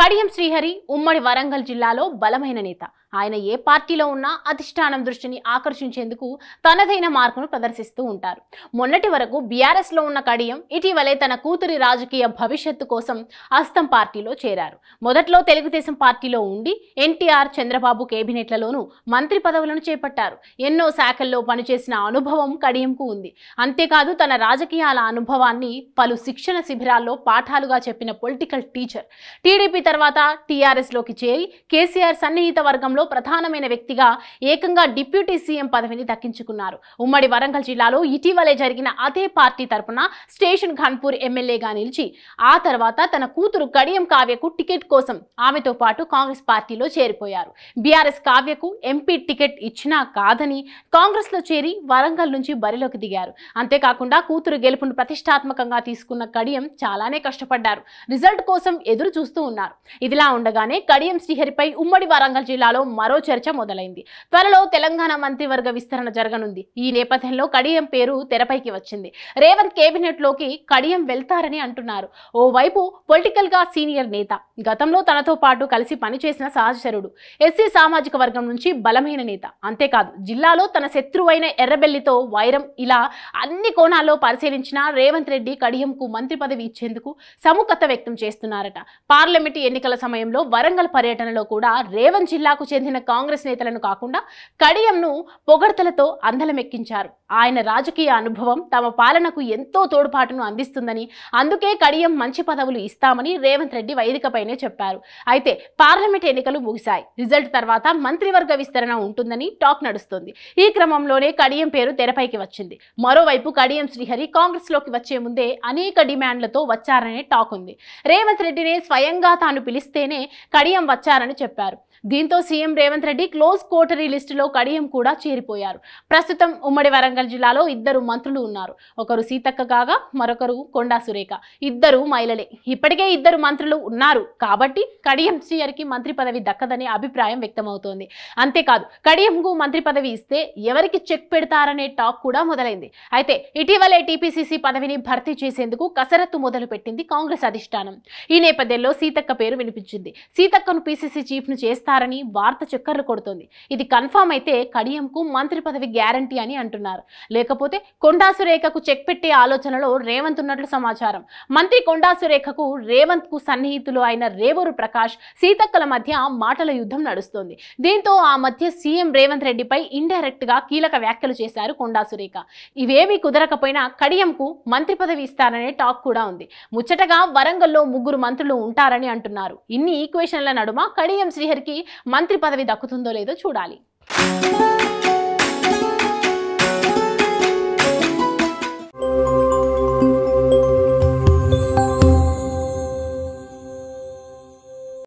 కడియం శ్రీహరి ఉమ్మడి వరంగల్ జిల్లాలో బలమైన నేత ఆయన ఏ పార్టీలో ఉన్నా అధిష్టానం దృష్టిని ఆకర్షించేందుకు తనదైన మార్కును ప్రదర్శిస్తూ ఉంటారు మొన్నటి వరకు బీఆర్ఎస్లో ఉన్న కడియం ఇటీవలే తన కూతురి రాజకీయ భవిష్యత్తు కోసం అస్తం పార్టీలో చేరారు మొదట్లో తెలుగుదేశం పార్టీలో ఉండి ఎన్టీఆర్ చంద్రబాబు కేబినెట్లలోనూ మంత్రి పదవులను చేపట్టారు ఎన్నో శాఖల్లో పనిచేసిన అనుభవం కడియంకు ఉంది అంతేకాదు తన రాజకీయాల అనుభవాన్ని పలు శిక్షణ శిబిరాల్లో పాఠాలుగా చెప్పిన పొలిటికల్ టీచర్ టీడీపీ టీడీపీ తర్వాత లోకి చేరి కేసీఆర్ సన్నిహిత వర్గంలో ప్రధానమైన వ్యక్తిగా ఏకంగా డిప్యూటీ సీఎం పదవిని దక్కించుకున్నారు ఉమ్మడి వరంగల్ జిల్లాలో ఇటీవలే జరిగిన అదే పార్టీ తరపున స్టేషన్ ఖాన్పూర్ ఎమ్మెల్యేగా నిలిచి ఆ తర్వాత తన కూతురు కడియం కావ్యకు టికెట్ కోసం ఆమెతో పాటు కాంగ్రెస్ పార్టీలో చేరిపోయారు బీఆర్ఎస్ కావ్యకు ఎంపీ టికెట్ ఇచ్చినా కాదని కాంగ్రెస్లో చేరి వరంగల్ నుంచి బరిలోకి దిగారు అంతేకాకుండా కూతురు గెలుపును ప్రతిష్టాత్మకంగా తీసుకున్న కడియం చాలానే కష్టపడ్డారు రిజల్ట్ కోసం ఎదురు చూస్తూ ఉన్నారు ఇదిలా ఉండగానే కడియం శ్రీహరిపై ఉమ్మడి వరంగల్ జిల్లాలో మరో చర్చ మొదలైంది త్వరలో తెలంగాణ మంత్రివర్గ విస్తరణ జరగనుంది ఈ నేపథ్యంలో కడియం పేరు తెరపైకి వచ్చింది రేవంత్ కేబినెట్ లోకి కడియం వెళ్తారని అంటున్నారు ఓవైపు పొలిటికల్ గా సీనియర్ నేత గతంలో తనతో పాటు కలిసి పనిచేసిన సహచరుడు ఎస్సీ సామాజిక వర్గం నుంచి బలమైన నేత అంతేకాదు జిల్లాలో తన శత్రువైన ఎర్రబెల్లితో వైరం ఇలా అన్ని కోణాల్లో పరిశీలించిన రేవంత్ రెడ్డి కడియంకు మంత్రి పదవి ఇచ్చేందుకు సముఖత వ్యక్తం చేస్తున్నారట పార్లమెంట్ కమిటీ ఎన్నికల సమయంలో వరంగల్ పర్యటనలో కూడా రేవంత్ జిల్లాకు చెందిన కాంగ్రెస్ నేతలను కాకుండా కడియంను పొగడ్తలతో అందలమెక్కించారు ఆయన రాజకీయ అనుభవం తమ పాలనకు ఎంతో తోడ్పాటును అందిస్తుందని అందుకే కడియం మంచి పదవులు ఇస్తామని రేవంత్ రెడ్డి వేదికపైనే చెప్పారు అయితే పార్లమెంట్ ఎన్నికలు ముగిశాయి రిజల్ట్ తర్వాత మంత్రివర్గ విస్తరణ ఉంటుందని టాక్ నడుస్తుంది ఈ క్రమంలోనే కడియం పేరు తెరపైకి వచ్చింది మరోవైపు కడియం శ్రీహరి కాంగ్రెస్లోకి వచ్చే ముందే అనేక డిమాండ్లతో వచ్చారనే టాక్ ఉంది రేవంత్ రెడ్డినే స్వయంగా తాను పిలిస్తేనే కడియం వచ్చారని చెప్పారు దీంతో CM Revanth Reddy close coterie లిస్టులో కడియం కూడా చేరిపోయారు ప్రస్తుతం ఉమ్మడి వరంగల్ జిల్లాలో ఇద్దరు మంత్రులు ఉన్నారు ఒకరు సీతక్క కాగా మరొకరు కొండా సురేఖ ఇద్దరు మహిళలే ఇప్పటికే ఇద్దరు మంత్రులు ఉన్నారు కాబట్టి కడియం సీఆర్కి మంత్రి పదవి దక్కదనే అభిప్రాయం వ్యక్తమవుతోంది అంతేకాదు కడియంకు మంత్రి పదవి ఇస్తే ఎవరికి చెక్ పెడతారనే టాక్ కూడా మొదలైంది అయితే ఇటీవలే టీపీసీసీ పదవిని భర్తీ చేసేందుకు కసరత్తు మొదలు పెట్టింది కాంగ్రెస్ అధిష్టానం ఈ నేపథ్యంలో సీతక్క పేరు వినిపించింది సీతక్కను పీసీసీ చీఫ్ను చేస్తారు చేస్తున్నారని వార్త చక్కర్లు కొడుతోంది ఇది కన్ఫామ్ అయితే కడియంకు మంత్రి పదవి గ్యారంటీ అని అంటున్నారు లేకపోతే కొండా సురేఖకు చెక్ పెట్టే ఆలోచనలో రేవంత్ ఉన్నట్లు సమాచారం మంత్రి కొండా సురేఖకు రేవంత్ కు సన్నిహితులు అయిన రేవూరు ప్రకాష్ సీతక్కల మధ్య మాటల యుద్ధం నడుస్తోంది దీంతో ఆ మధ్య సీఎం రేవంత్ రెడ్డిపై ఇండైరెక్ట్ గా కీలక వ్యాఖ్యలు చేశారు కొండా సురేఖ ఇవేమీ కుదరకపోయినా కడియంకు మంత్రి పదవి ఇస్తారనే టాక్ కూడా ఉంది ముచ్చటగా వరంగల్లో ముగ్గురు మంత్రులు ఉంటారని అంటున్నారు ఇన్ని ఈక్వేషన్ల నడుమ కడియం శ్రీహరికి మంత్రి పదవి దక్కుతుందో లేదో చూడాలి